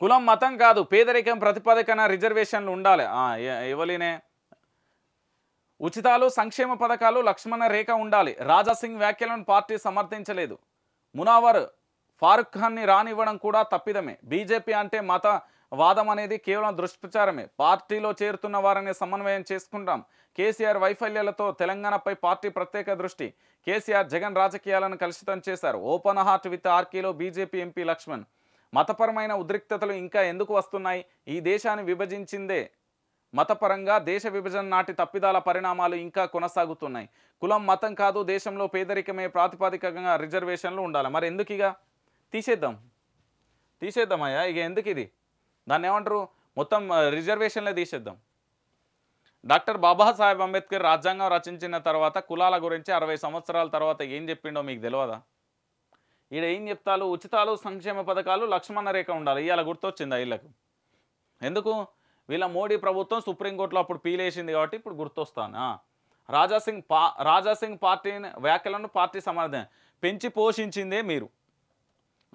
కులం మతం కాదు పేదరికం ప్రతిపాదకన రిజర్వేషన్లు ఉండాలి ఇవ్వలేనే ఉచితాలు సంక్షేమ పథకాలు లక్ష్మణ రేఖ ఉండాలి రాజాసింగ్ వ్యాఖ్యలను పార్టీ సమర్థించలేదు మునావర్ ఫారూక్ ఖాన్ని రానివ్వడం కూడా తప్పిదమే బీజేపీ అంటే మత వాదం అనేది కేవలం దుష్ప్రచారమే పార్టీలో చేరుతున్న వారిని సమన్వయం చేసుకుంటాం కేసీఆర్ వైఫల్యాలతో తెలంగాణపై పార్టీ ప్రత్యేక దృష్టి కేసీఆర్ జగన్ రాజకీయాలను కలుషితం చేశారు ఓపెన్ హార్ట్ విత్ ఆర్కీలో బీజేపీ ఎంపీ లక్ష్మణ్ మతపరమైన ఉద్రిక్తతలు ఇంకా ఎందుకు వస్తున్నాయి ఈ దేశాన్ని విభజించిందే మతపరంగా దేశ విభజన నాటి తప్పిదాల పరిణామాలు ఇంకా కొనసాగుతున్నాయి కులం మతం కాదు దేశంలో పేదరికమే ప్రాతిపాదికంగా రిజర్వేషన్లు ఉండాలి మరి ఎందుకు ఇక తీసేద్దాం తీసేద్దామయ్యా ఇక ఎందుకు ఇది దాన్ని ఏమంటారు మొత్తం రిజర్వేషన్లే తీసేద్దాం డాక్టర్ బాబాసాహెబ్ అంబేద్కర్ రాజ్యాంగం రచించిన తర్వాత కులాల గురించి అరవై సంవత్సరాల తర్వాత ఏం చెప్పిండో మీకు తెలియదా ఈడ ఏం చెప్తాలు ఉచితాలు సంక్షేమ పథకాలు లక్ష్మణ రేఖ ఉండాలి ఇవాళ గుర్తొచ్చింది వీళ్ళకు ఎందుకు వీళ్ళ మోడీ ప్రభుత్వం సుప్రీంకోర్టులో అప్పుడు పీలేసింది కాబట్టి ఇప్పుడు గుర్తొస్తానా రాజాసింగ్ పా రాజాసింగ్ పార్టీ వ్యాఖ్యలను పార్టీ సమర్థం పెంచి పోషించిందే మీరు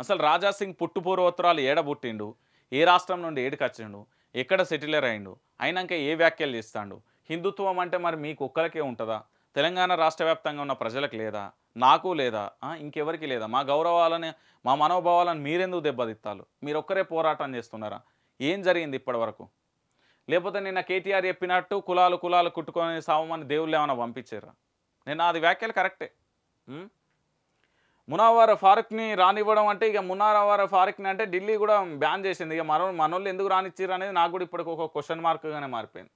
అసలు రాజాసింగ్ పుట్టుపూర్వోత్తరాలు ఏడబుట్టిండు ఏడ పుట్టిండు ఏ రాష్ట్రం నుండి ఏడుకొచ్చిండు ఎక్కడ సెటిలర్ అయిండు అయినాక ఏ వ్యాఖ్యలు చేస్తాడు హిందుత్వం అంటే మరి మీకు ఒక్కరికే ఉంటుందా తెలంగాణ రాష్ట్ర ఉన్న ప్రజలకు లేదా నాకు లేదా ఇంకెవరికి లేదా మా గౌరవాలని మా మనోభావాలను మీరెందుకు దెబ్బతిత్తాలు మీరు ఒక్కరే పోరాటం చేస్తున్నారా ఏం జరిగింది ఇప్పటి వరకు లేకపోతే నిన్న కేటీఆర్ చెప్పినట్టు కులాలు కులాలు కుట్టుకొని సామని దేవుళ్ళు ఏమైనా పంపించారా నిన్న అది వ్యాఖ్యలు కరెక్టే మునావార్ ఫారూక్ని రానివ్వడం అంటే ఇక మునావార్ ఫారుక్ని అంటే ఢిల్లీ కూడా బ్యాన్ చేసింది ఇక మన మనోళ్ళు ఎందుకు రానిచ్చారు అనేది నాకు కూడా ఇప్పటికి ఒక క్వశ్చన్ మార్క్గానే మారిపోయింది